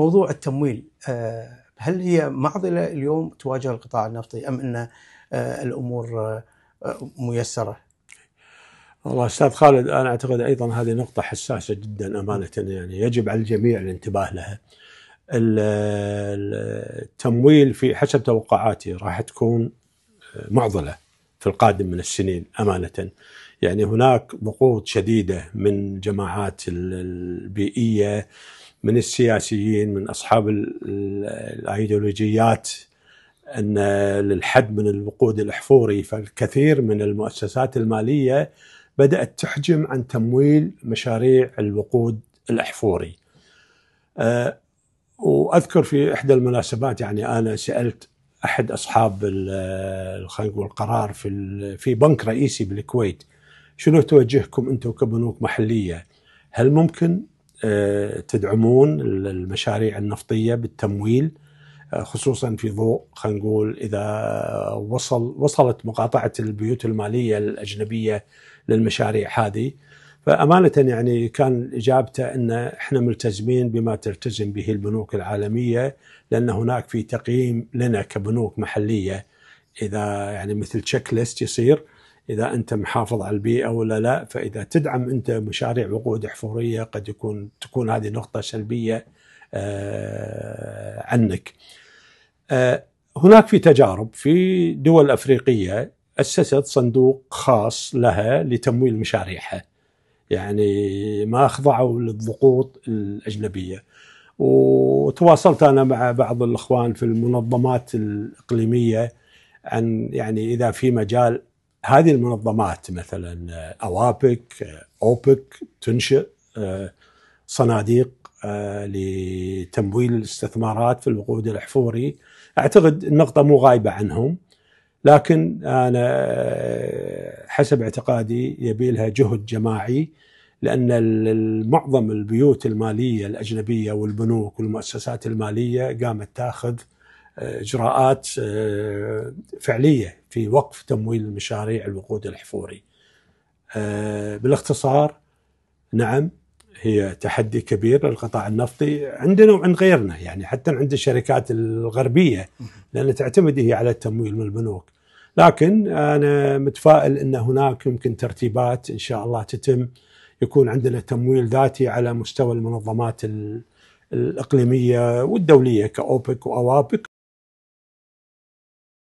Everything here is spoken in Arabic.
موضوع التمويل آه، هل هي معضله اليوم تواجه القطاع النفطي ام ان آه، الامور آه، ميسره؟ والله استاذ خالد انا اعتقد ايضا هذه نقطه حساسه جدا امانه يعني يجب على الجميع الانتباه لها. التمويل في حسب توقعاتي راح تكون معضله في القادم من السنين امانه. يعني هناك ضغوط شديده من جماعات البيئيه من السياسيين من اصحاب الايديولوجيات ان للحد من الوقود الاحفوري فالكثير من المؤسسات الماليه بدات تحجم عن تمويل مشاريع الوقود الاحفوري. أه واذكر في احدى المناسبات يعني انا سالت احد اصحاب خلينا نقول قرار في في بنك رئيسي بالكويت شنو توجهكم انتم كبنوك محليه؟ هل ممكن آه، تدعمون المشاريع النفطيه بالتمويل آه، خصوصا في ضوء خلينا نقول اذا وصل وصلت مقاطعه البيوت الماليه الاجنبيه للمشاريع هذه فامانه يعني كان اجابته ان احنا ملتزمين بما تلتزم به البنوك العالميه لان هناك في تقييم لنا كبنوك محليه اذا يعني مثل تشيك ليست يصير إذا أنت محافظ على البيئة ولا لا فإذا تدعم أنت مشاريع وقود أحفورية قد يكون تكون هذه نقطة سلبية آه، عنك آه، هناك في تجارب في دول أفريقية أسست صندوق خاص لها لتمويل مشاريعها يعني ما خضعوا للضغوط الأجنبية وتواصلت أنا مع بعض الإخوان في المنظمات الإقليمية عن يعني إذا في مجال هذه المنظمات مثلا آه، اوابك آه، اوبك تنشئ آه، صناديق لتمويل الاستثمارات في الوقود الاحفوري اعتقد النقطه مو غايبه عنهم لكن انا حسب اعتقادي يبي لها جهد جماعي لان معظم البيوت الماليه الاجنبيه والبنوك والمؤسسات الماليه قامت تاخذ اجراءات آه، فعليه في وقف تمويل مشاريع الوقود الحفوري. آه، بالاختصار نعم هي تحدي كبير للقطاع النفطي عندنا وعند غيرنا يعني حتى عند الشركات الغربيه لان تعتمد هي على التمويل من البنوك. لكن انا متفائل ان هناك يمكن ترتيبات ان شاء الله تتم يكون عندنا تمويل ذاتي على مستوى المنظمات الاقليميه والدوليه كاوبك واوابك